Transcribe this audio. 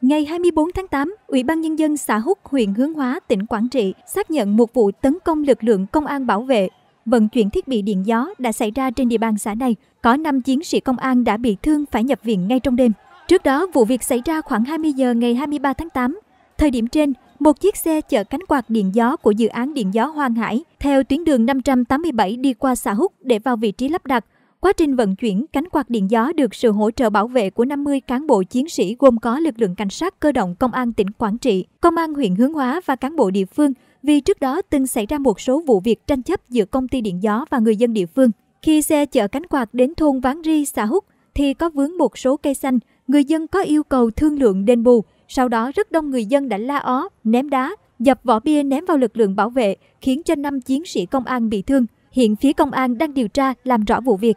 Ngày 24 tháng 8, Ủy ban Nhân dân xã Húc, huyện Hướng Hóa, tỉnh Quảng Trị xác nhận một vụ tấn công lực lượng công an bảo vệ, vận chuyển thiết bị điện gió đã xảy ra trên địa bàn xã này. Có 5 chiến sĩ công an đã bị thương phải nhập viện ngay trong đêm. Trước đó, vụ việc xảy ra khoảng 20 giờ ngày 23 tháng 8. Thời điểm trên, một chiếc xe chở cánh quạt điện gió của dự án điện gió Hoàng Hải theo tuyến đường 587 đi qua xã Húc để vào vị trí lắp đặt Quá trình vận chuyển, cánh quạt điện gió được sự hỗ trợ bảo vệ của 50 cán bộ chiến sĩ gồm có lực lượng cảnh sát cơ động công an tỉnh Quảng Trị, công an huyện Hướng Hóa và cán bộ địa phương vì trước đó từng xảy ra một số vụ việc tranh chấp giữa công ty điện gió và người dân địa phương. Khi xe chở cánh quạt đến thôn Ván Ri, xã Húc thì có vướng một số cây xanh, người dân có yêu cầu thương lượng đền bù. Sau đó rất đông người dân đã la ó, ném đá, dập vỏ bia ném vào lực lượng bảo vệ, khiến cho 5 chiến sĩ công an bị thương. Hiện phía công an đang điều tra làm rõ vụ việc.